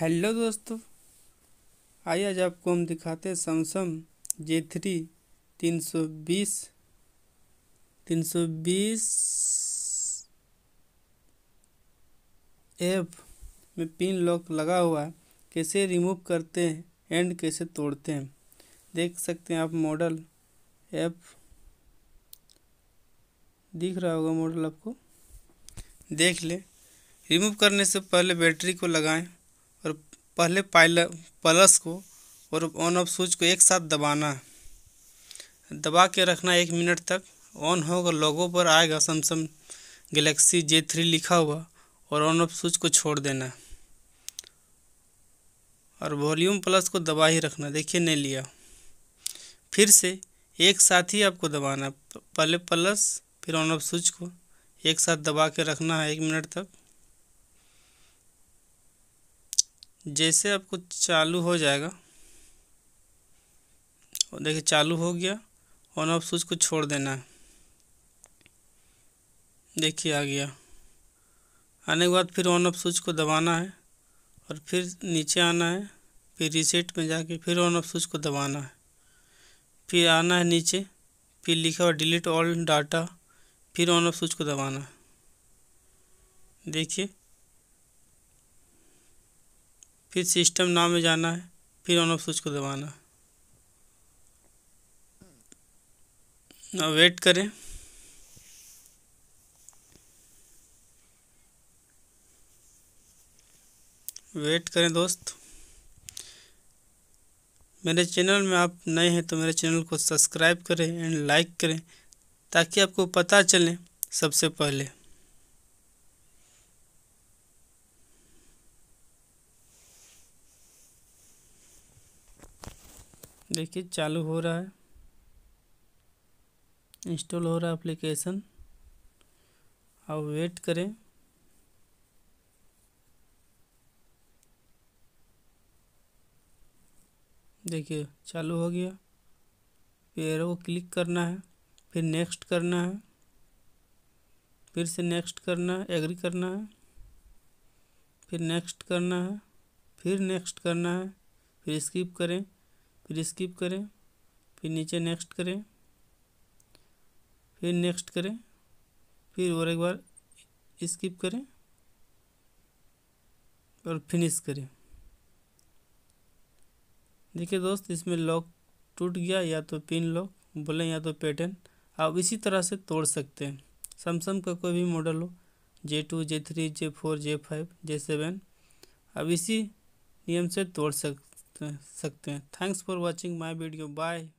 hello दोस्तों आइए आज आपको हम दिखाते हैं सैमसंग जे थ्री तीन सौ बीस तीन सौ बीस एफ में पिन लॉक लगा हुआ है कैसे रिमूव करते हैं एंड कैसे तोड़ते हैं देख सकते हैं आप मॉडल एफ दिख रहा होगा मॉडल आपको देख ले रिमूव करने से पहले बैटरी को लगाएं पहले पाइल प्लस को और ऑन ऑफ स्विच को एक साथ दबाना दबा के रखना एक मिनट तक ऑन होगा लोगों पर आएगा सैमसंग गलेक्सी जे थ्री लिखा हुआ और ऑन ऑफ स्विच को छोड़ देना और वॉल्यूम प्लस को दबा ही रखना देखिए नहीं लिया फिर से एक साथ ही आपको दबाना पहले प्लस फिर ऑन ऑफ स्विच को एक साथ दबा के रखना है एक मिनट तक जैसे आपको चालू हो जाएगा और देखिए चालू हो गया ऑन ऑफ स्विच को छोड़ देना है देखिए आ गया आने के बाद फिर ऑन ऑफ स्विच को दबाना है और फिर नीचे आना है फिर रीसेट में जाके फिर ऑन ऑफ स्विच को दबाना है फिर आना है नीचे फिर लिखा हुआ डिलीट ऑल डाटा फिर ऑन ऑफ स्विच को दबाना है देखिए फिर सिस्टम नाम में जाना है फिर ऑन ऑफ स्विच को दबाना अब वेट करें वेट करें दोस्त मेरे चैनल में आप नए हैं तो मेरे चैनल को सब्सक्राइब करें एंड लाइक करें ताकि आपको पता चले सबसे पहले देखिए चालू हो रहा है इंस्टॉल हो रहा है एप्लीकेशन अब वेट करें देखिए चालू हो गया फिर को क्लिक करना है फिर नेक्स्ट करना है फिर से नेक्स्ट करना है एग्री करना है फिर नेक्स्ट करना है फिर नेक्स्ट करना है फिर स्किप करें फिर स्किप करें फिर नीचे नेक्स्ट करें फिर नेक्स्ट करें फिर और एक बार स्किप करें और फिनिश करें देखिए दोस्त इसमें लॉक टूट गया या तो पिन लॉक बोलें या तो पैटर्न आप इसी तरह से तोड़ सकते हैं सैमसंग का कोई भी मॉडल हो J two J three J four J five J seven आप इसी नियम से तोड़ सक सकते हैं thanks for watching my video bye